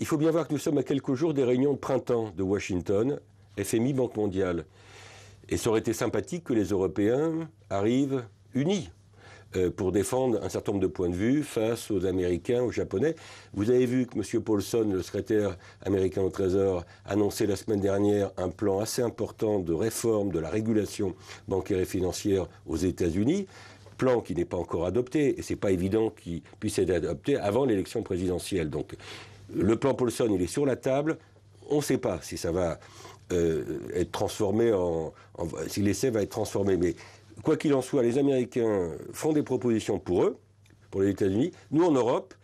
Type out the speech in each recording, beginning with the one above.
il faut bien voir que nous sommes à quelques jours des réunions de printemps de Washington, FMI, Banque mondiale. Et ça aurait été sympathique que les Européens arrivent unis euh, pour défendre un certain nombre de points de vue face aux Américains, aux Japonais. Vous avez vu que M. Paulson, le secrétaire américain au Trésor, annonçait la semaine dernière un plan assez important de réforme de la régulation bancaire et financière aux États-Unis plan qui n'est pas encore adopté, et c'est pas évident qu'il puisse être adopté avant l'élection présidentielle. Donc le plan Paulson, il est sur la table. On ne sait pas si ça va euh, être transformé en, si l'essai va être transformé. Mais quoi qu'il en soit, les Américains font des propositions pour eux, pour les États-Unis. Nous, en Europe,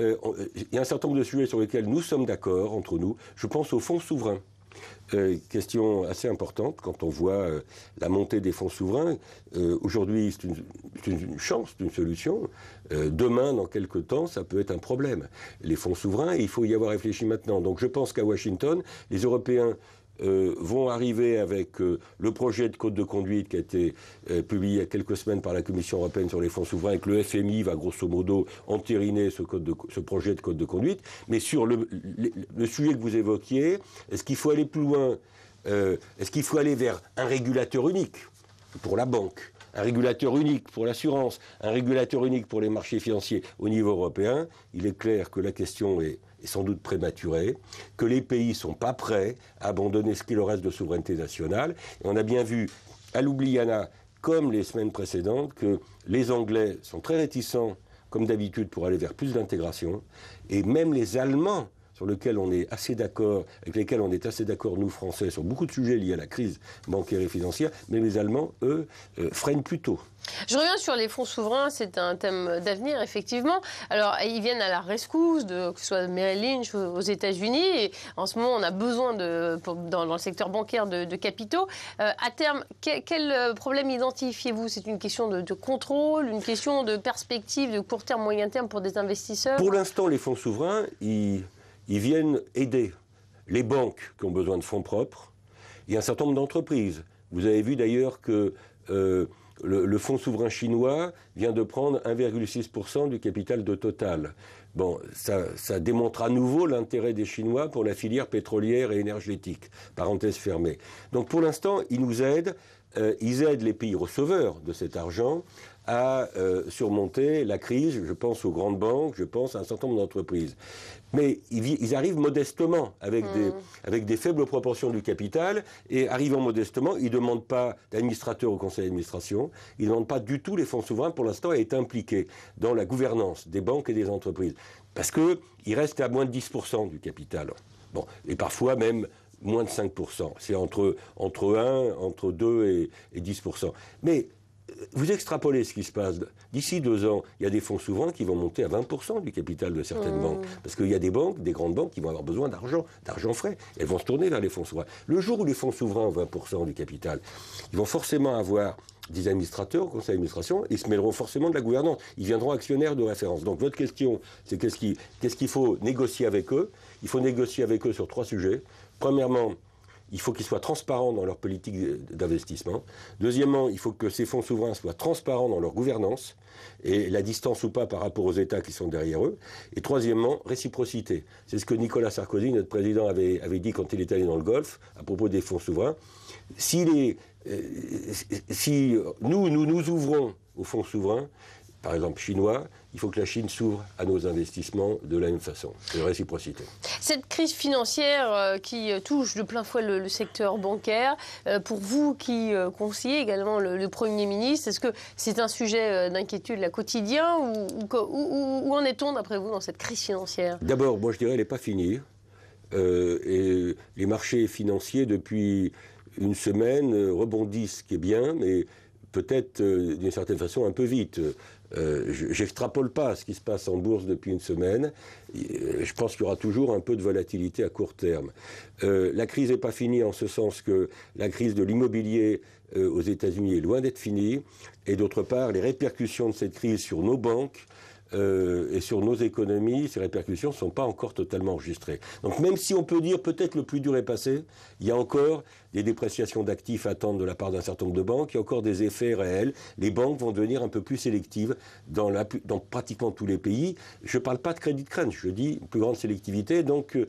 euh, il y a un certain nombre de sujets sur lesquels nous sommes d'accord entre nous. Je pense au fonds souverain. Euh, question assez importante quand on voit euh, la montée des fonds souverains. Euh, aujourd'hui, c'est une, chance, c'est une solution. demain, dans quelques temps, ça peut être un problème. Les fonds souverains, il faut y avoir réfléchi maintenant. Donc je pense qu'à Washington, les Européens euh, vont arriver avec euh, le projet de code de conduite qui a été euh, publié il y a quelques semaines par la Commission européenne sur les fonds souverains et que le FMI va grosso modo entériner ce, projet de code de conduite. Mais sur le sujet que vous évoquiez, est-ce qu'il faut aller plus loin Est-ce qu'il faut aller vers un régulateur unique pour la banque un régulateur unique pour l'assurance, un régulateur unique pour les marchés financiers au niveau européen, il est clair que la question est et sans doute prématuré, que les pays ne sont pas prêts à abandonner ce qu'il leur reste de souveraineté nationale. on a bien vu à Ljubljana, comme les semaines précédentes, que les Anglais sont très réticents, comme d'habitude, pour aller vers plus d'intégration, et même les Allemands sur lequel on est assez d'accord, avec lesquels on est assez d'accord, nous Français, sur beaucoup de sujets liés à la crise bancaire et financière, mais les Allemands, eux, euh, freinent plutôt. Je reviens sur les fonds souverains, c'est un thème d'avenir, effectivement. Alors, ils viennent à la rescousse, de, que ce soit Merrill Lynch aux États-Unis, et en ce moment, on a besoin, de, dans, dans, le secteur bancaire, de, capitaux. Euh, à terme, quel euh, problème identifiez-vous C'est une question de, contrôle, une question de perspective, de court terme, moyen terme pour des investisseurs Pour l'instant, les fonds souverains, ils, viennent aider les banques qui ont besoin de fonds propres, il un certain nombre d'entreprises. Vous avez vu d'ailleurs que euh, le, fonds souverain chinois vient de prendre 1,6% du capital de Total. Bon, ça, ça démontre à nouveau l'intérêt des Chinois pour la filière pétrolière et énergétique. Parenthèse fermée. Donc pour l'instant, ils nous aident euh, ils aident les pays receveurs de cet argent à euh, surmonter la crise. Je pense aux grandes banques, je pense à un certain nombre d'entreprises. Mais ils, arrivent modestement, mm. avec, des, faibles proportions du capital, et arrivant modestement, ils ne demandent pas d'administrateur au conseil d'administration, ils ne demandent pas du tout les fonds souverains pour l'instant à être impliqués dans la gouvernance des banques et des entreprises. Parce qu'ils restent à moins de 10% du capital. Bon, et parfois même moins de 5%. C'est entre, entre 1, entre 2 et, 10%. Mais euh, vous extrapolez ce qui se passe. D'ici deux ans, il y a des fonds souverains qui vont monter à 20% du capital de certaines mmh. banques. Parce qu'il y a des banques, des grandes banques, qui vont avoir besoin d'argent, d'argent frais. Elles vont se tourner vers les fonds souverains. Le jour où les fonds souverains ont 20% du capital, ils vont forcément avoir des administrateurs au conseil d'administration, ils se mêleront forcément de la gouvernance. Ils viendront actionnaires de référence. Donc votre question, c'est qu'est-ce qu'il faut négocier avec eux Il faut négocier avec eux sur trois sujets. Premièrement, il faut qu'ils soient transparents dans leur politique d'investissement. Deuxièmement, il faut que ces fonds souverains soient transparents dans leur gouvernance et la distance ou pas par rapport aux États qui sont derrière eux. Et troisièmement, réciprocité. C'est ce que Nicolas Sarkozy, notre président, avait, dit quand il est allé dans le Golfe à propos des fonds souverains. Si les, euh, si nous, nous nous ouvrons aux fonds souverains, par exemple chinois, il faut que la Chine s'ouvre à nos investissements de la même façon, de réciprocité. Cette crise financière euh, qui euh, touche de plein fouet le, secteur bancaire, pour vous qui conseillez également le, Premier ministre, est-ce que c'est un sujet d'inquiétude à quotidien ou, où en est-on d'après vous dans cette crise financière D'abord, moi je dirais qu'elle n'est pas finie. et les marchés financiers depuis une semaine euh, rebondissent, ce qui est bien, mais peut-être euh, d'une certaine façon un peu vite. Euh, j'extrapole pas ce qui se passe en bourse depuis une semaine. Je pense qu'il y aura toujours un peu de volatilité à court terme. la crise n'est pas finie en ce sens que la crise de l'immobilier aux États-Unis est loin d'être finie. Et d'autre part, les répercussions de cette crise sur nos banques, euh, et sur nos économies, ces répercussions ne sont pas encore totalement enregistrées. Donc même si on peut dire peut-être le plus dur est passé, il y a encore des dépréciations d'actifs à attendre de la part d'un certain nombre de banques, il y a encore des effets réels. Les banques vont devenir un peu plus sélectives dans, pratiquement tous les pays. Je ne parle pas de crédit de crunch, je dis plus grande sélectivité. Donc euh,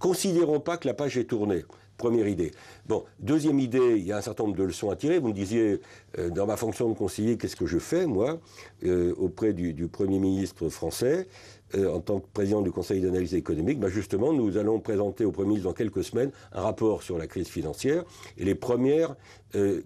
considérons pas que la page est tournée. Première idée. Bon, deuxième idée, il y a un certain nombre de leçons à tirer. Vous me disiez, euh, dans ma fonction de conseiller, qu'est-ce que je fais, moi, euh, auprès du, Premier ministre français, euh, en tant que président du Conseil d'analyse économique bah, Justement, nous allons présenter au Premier ministre dans quelques semaines un rapport sur la crise financière et les premières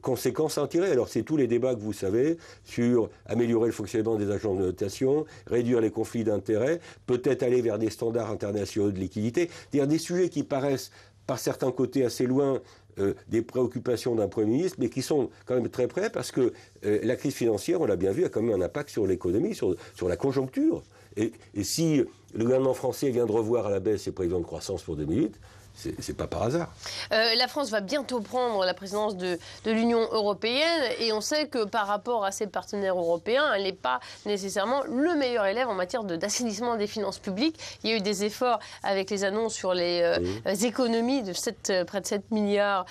conséquences à tirer. Alors, c'est tous les débats que vous savez sur améliorer le fonctionnement des agences de notation, réduire les conflits d'intérêts, peut-être aller vers des standards internationaux de liquidité, c'est-à-dire des sujets qui paraissent par certains côtés assez loin euh, des préoccupations d'un Premier ministre, mais qui sont quand même très près parce que euh, la crise financière, on l'a bien vu, a quand même un impact sur l'économie, sur, la conjoncture. Et, et si le gouvernement français vient de revoir à la baisse ses prévisions de croissance pour 2008, c'est pas par hasard. Euh, la France va bientôt prendre la présidence de, l'Union européenne et on sait que par rapport à ses partenaires européens, elle n'est pas nécessairement le meilleur élève en matière d'assainissement des finances publiques. Il y a eu des efforts avec les annonces sur les euh, économies de euh, près de 7 milliards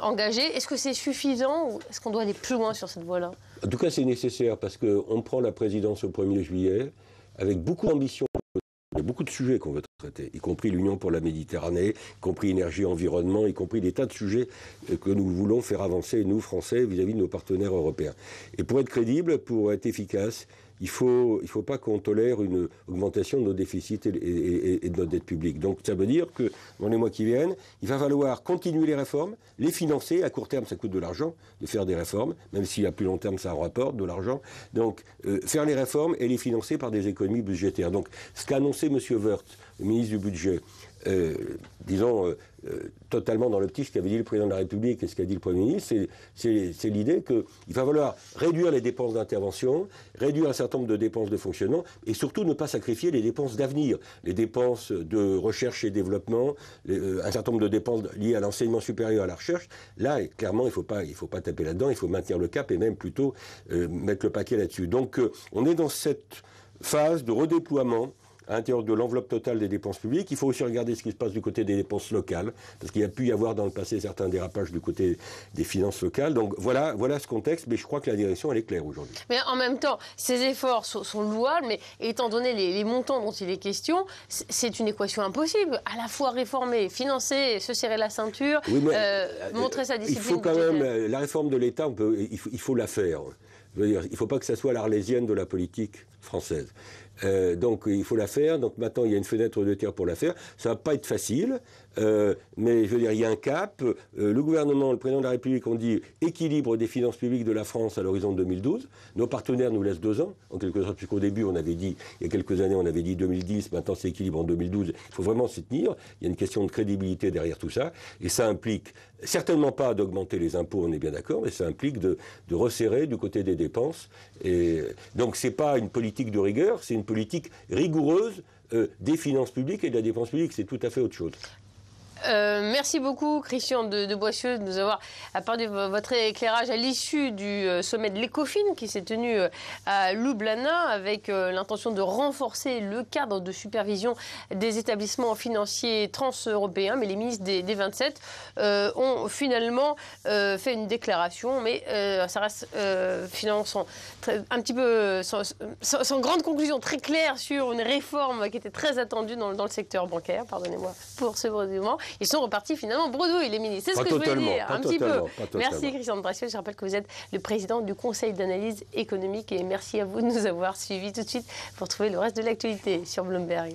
engagés. Est-ce que c'est suffisant ou est-ce qu'on doit aller plus loin sur cette voie-là En tout cas, c'est nécessaire parce qu'on prend la présidence au 1er juillet avec beaucoup d'ambition il y a beaucoup de sujets qu'on veut traiter, y compris l'Union pour la Méditerranée, y compris énergie-environnement, y compris des tas de sujets euh, que nous voulons faire avancer, nous, Français, vis-à-vis -vis de nos partenaires européens. Et pour être crédible, pour être efficace, il ne faut, pas qu'on tolère une augmentation de nos déficits et, de notre dette publique. Donc ça veut dire que dans les mois qui viennent, il va falloir continuer les réformes, les financer. À court terme, ça coûte de l'argent de faire des réformes, même si à plus long terme, ça rapporte de l'argent. Donc euh, faire les réformes et les financer par des économies budgétaires. Donc ce qu'a annoncé M. Wörth, le ministre du Budget, euh, disons, euh, euh, totalement dans l'optique ce qu'avait dit le président de la République et ce qu'a dit le Premier ministre, c'est l'idée qu'il va falloir réduire les dépenses d'intervention, réduire un certain nombre de dépenses de fonctionnement et surtout ne pas sacrifier les dépenses d'avenir, les dépenses de recherche et développement, un certain nombre de dépenses liées à l'enseignement supérieur, à la recherche. Là, clairement, il ne faut, pas, faut pas taper là-dedans, il faut maintenir le cap et même plutôt mettre le paquet là-dessus. Donc, on est dans cette phase de redéploiement à l'intérieur de l'enveloppe totale des dépenses publiques. Il faut aussi regarder ce qui se passe du côté des dépenses locales, parce qu'il y a pu y avoir dans le passé certains dérapages du côté des finances locales. Donc voilà, voilà ce contexte, mais je crois que la direction, elle est claire aujourd'hui. Mais en même temps, ces efforts sont, louables, mais étant donné les, montants dont il est question, c'est une équation impossible. À la fois réformer, financer, se serrer la ceinture, euh, euh, montrer sa discipline. Il faut quand même, euh, la réforme de l'État, il, il faut la faire. Dire, il ne faut pas que ça soit l'arlésienne de la politique française. Euh, donc il faut la faire. Donc maintenant, il y a une fenêtre de terre pour la faire. Ça va pas être facile, euh, mais je veux dire, il y a un cap. Euh, le gouvernement, le président de la République ont dit équilibre des finances publiques de la France à l'horizon 2012. Nos partenaires nous laissent deux ans, en quelque sorte, puisqu'au début, on avait dit, il y a quelques années, on avait dit 2010, maintenant c'est équilibre en 2012. Il faut vraiment s'y tenir. Il y a une question de crédibilité derrière tout ça. Et ça implique certainement pas d'augmenter les impôts, on est bien d'accord, mais ça implique de, de resserrer du côté des dépenses. Et donc c'est pas une politique de rigueur, c'est une politique rigoureuse euh, des finances publiques et de la dépense publique. C'est tout à fait autre chose. Euh, merci beaucoup, Christian de, de, Boissieu, de nous avoir apporté votre éclairage à l'issue du euh, sommet de l'ECOFIN qui s'est tenu euh, à Ljubljana avec l'intention de renforcer le cadre de supervision des établissements financiers transeuropéens. Mais les ministres des, 27 ont finalement fait une déclaration, mais ça reste finalement sans, un petit peu sans, grande conclusion très claire sur une réforme qui était très attendue dans, le secteur bancaire, pardonnez-moi pour ce moment ils sont repartis finalement il les ministre. C'est ce que je voulais dire, un petit peu. Merci Christian Brassel, Je rappelle que vous êtes le président du Conseil d'analyse économique et merci à vous de nous avoir suivis tout de suite pour trouver le reste de l'actualité sur Bloomberg.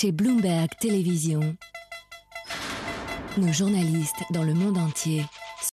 Chez Bloomberg Télévision, nos journalistes dans le monde entier